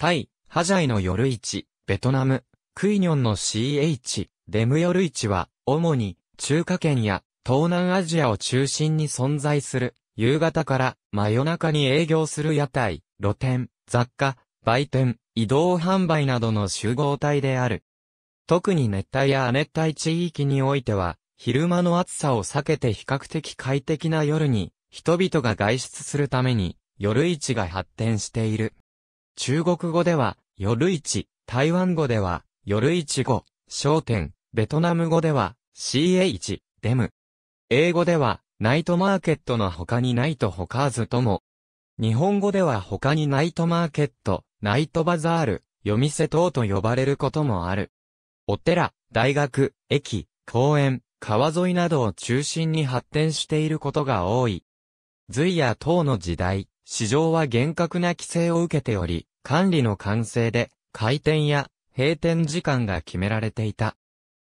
タイ、ハジャイの夜市、ベトナム、クイニョンの CH、デム夜市は、主に、中華圏や、東南アジアを中心に存在する、夕方から真夜中に営業する屋台、露店、雑貨、売店、移動販売などの集合体である。特に熱帯や亜熱帯地域においては、昼間の暑さを避けて比較的快適な夜に、人々が外出するために、夜市が発展している。中国語では、夜市、台湾語では、夜市語、商店、ベトナム語では、CH、デム。英語では、ナイトマーケットの他にナイトホカーズとも。日本語では他にナイトマーケット、ナイトバザール、夜店等と呼ばれることもある。お寺、大学、駅、公園、川沿いなどを中心に発展していることが多い。隋や唐の時代、市場は厳格な規制を受けており、管理の完成で、開店や閉店時間が決められていた。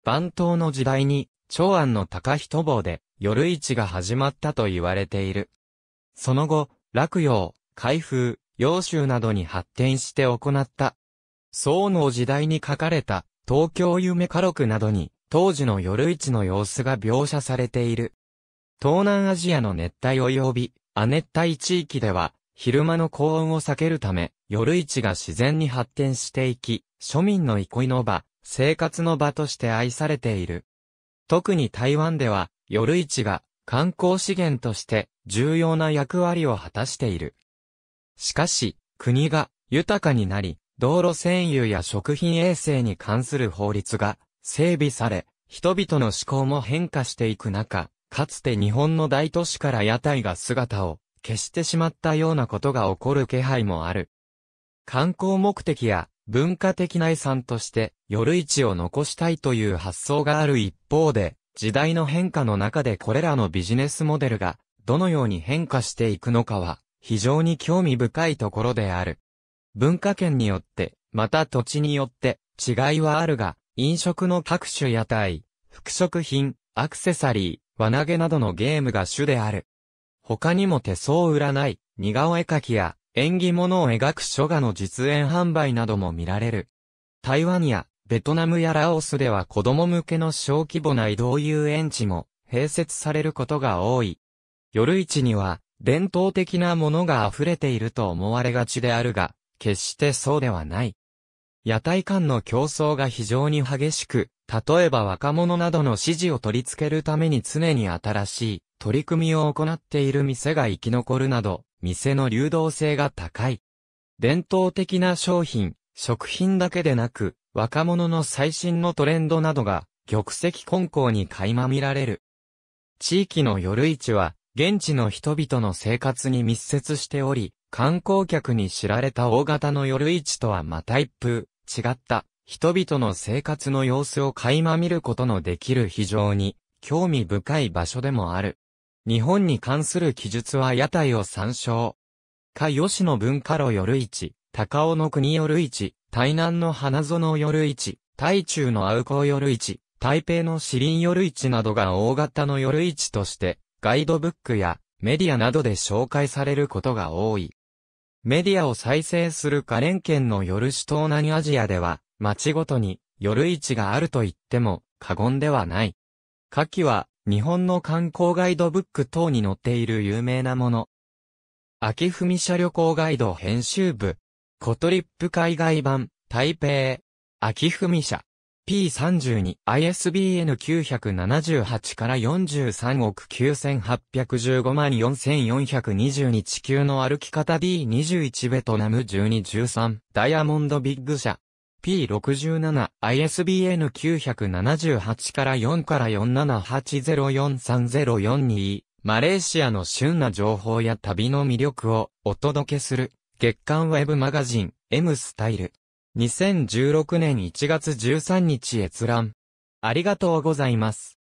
番頭の時代に、長安の高人坊で、夜市が始まったと言われている。その後、洛陽、開封、揚州などに発展して行った。宋の時代に書かれた、東京夢家録などに、当時の夜市の様子が描写されている。東南アジアの熱帯及び、亜熱帯地域では、昼間の高温を避けるため、夜市が自然に発展していき、庶民の憩いの場、生活の場として愛されている。特に台湾では、夜市が観光資源として重要な役割を果たしている。しかし、国が豊かになり、道路占有や食品衛生に関する法律が整備され、人々の思考も変化していく中、かつて日本の大都市から屋台が姿を消してしまったようなことが起こる気配もある。観光目的や文化的な遺産として夜市を残したいという発想がある一方で、時代の変化の中でこれらのビジネスモデルがどのように変化していくのかは非常に興味深いところである。文化圏によって、また土地によって違いはあるが、飲食の各種屋台、服飾品、アクセサリー、輪投げなどのゲームが主である。他にも手相占い、似顔絵描きや、縁起物を描く書画の実演販売なども見られる。台湾やベトナムやラオスでは子供向けの小規模な移動遊園地も併設されることが多い。夜市には伝統的なものが溢れていると思われがちであるが、決してそうではない。屋台間の競争が非常に激しく、例えば若者などの支持を取り付けるために常に新しい取り組みを行っている店が生き残るなど、店の流動性が高い。伝統的な商品、食品だけでなく、若者の最新のトレンドなどが、玉石混交に垣間見られる。地域の夜市は、現地の人々の生活に密接しており、観光客に知られた大型の夜市とはまた一風、違った人々の生活の様子を垣間見ることのできる非常に興味深い場所でもある。日本に関する記述は屋台を参照。か吉野文化路夜市、高尾の国夜市、台南の花園夜市、台中の青港夜市、台北の市林夜市などが大型の夜市として、ガイドブックやメディアなどで紹介されることが多い。メディアを再生するカレン県の夜市東南アジアでは、町ごとに夜市があると言っても過言ではない。夏季は日本の観光ガイドブック等に載っている有名なもの。秋文社旅行ガイド編集部。コトリップ海外版、台北。秋文社。P32、ISBN 978から43億9815万4422地球の歩き方 D21 ベトナム1213ダイヤモンドビッグ社 P67、ISBN 978から4から4780430442、マレーシアの旬な情報や旅の魅力をお届けする月刊ウェブマガジン M スタイル。2016年1月13日閲覧。ありがとうございます。